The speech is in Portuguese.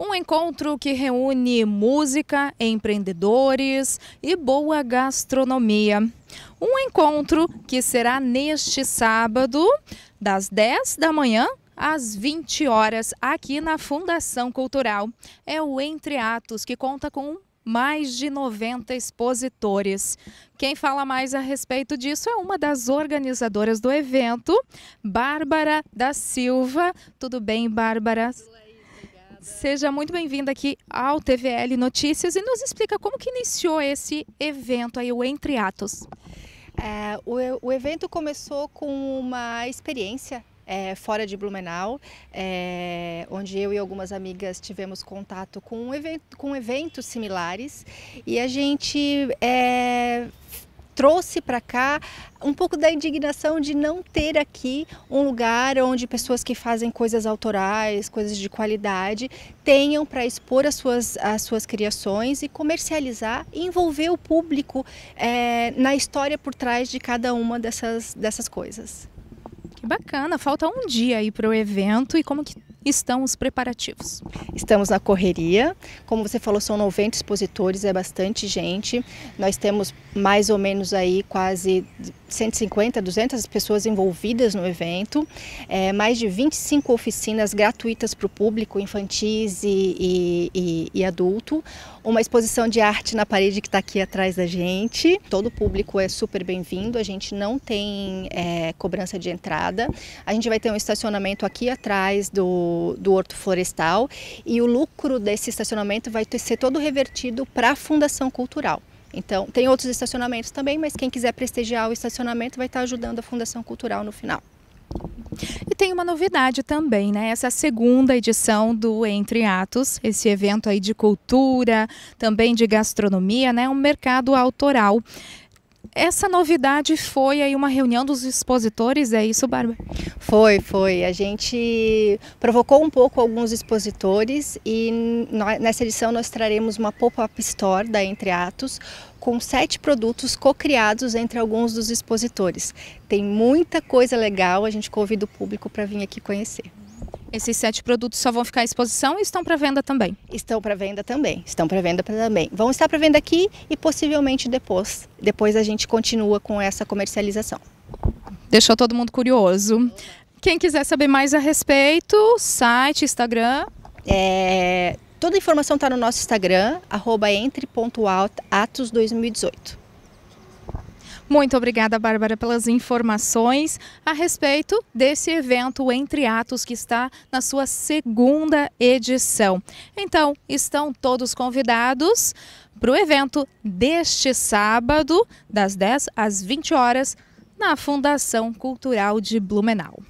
Um encontro que reúne música, empreendedores e boa gastronomia. Um encontro que será neste sábado, das 10 da manhã às 20 horas, aqui na Fundação Cultural. É o Entre Atos, que conta com mais de 90 expositores. Quem fala mais a respeito disso é uma das organizadoras do evento, Bárbara da Silva. Tudo bem, Bárbara? Tudo Seja muito bem-vinda aqui ao TVL Notícias e nos explica como que iniciou esse evento aí, o Entre Atos. É, o, o evento começou com uma experiência é, fora de Blumenau, é, onde eu e algumas amigas tivemos contato com, evento, com eventos similares e a gente é, trouxe para cá um pouco da indignação de não ter aqui um lugar onde pessoas que fazem coisas autorais, coisas de qualidade, tenham para expor as suas, as suas criações e comercializar e envolver o público é, na história por trás de cada uma dessas, dessas coisas. Que bacana, falta um dia aí para o evento e como que estão os preparativos? Estamos na correria. Como você falou, são 90 expositores, é bastante gente. Nós temos mais ou menos aí quase 150, 200 pessoas envolvidas no evento, é, mais de 25 oficinas gratuitas para o público, infantis e, e, e, adulto, uma exposição de arte na parede que está aqui atrás da gente. Todo o público é super bem-vindo, a gente não tem é, cobrança de entrada, a gente vai ter um estacionamento aqui atrás do do, Horto Florestal e o lucro desse estacionamento vai ser todo revertido para a Fundação Cultural. Então, tem outros estacionamentos também, mas quem quiser prestigiar o estacionamento vai estar tá ajudando a Fundação Cultural no final. E tem uma novidade também, né? Essa é a segunda edição do Entre Atos, esse evento aí de cultura, também de gastronomia, né? Um mercado autoral essa novidade foi aí uma reunião dos expositores, é isso, Bárbara? Foi, foi. A gente provocou um pouco alguns expositores e nessa edição nós traremos uma pop-up store da Entre Atos com sete produtos co-criados entre alguns dos expositores. Tem muita coisa legal, a gente convida o público para vir aqui conhecer. Esses sete produtos só vão ficar à exposição e estão para venda também? Estão para venda também, estão para venda também. Vão estar para venda aqui e possivelmente depois. Depois a gente continua com essa comercialização. Deixou todo mundo curioso. Quem quiser saber mais a respeito, site, Instagram. É, toda a informação está no nosso Instagram, entre.atos2018. Muito obrigada, Bárbara, pelas informações a respeito desse evento Entre Atos que está na sua segunda edição. Então, estão todos convidados para o evento deste sábado, das 10 às 20 horas, na Fundação Cultural de Blumenau.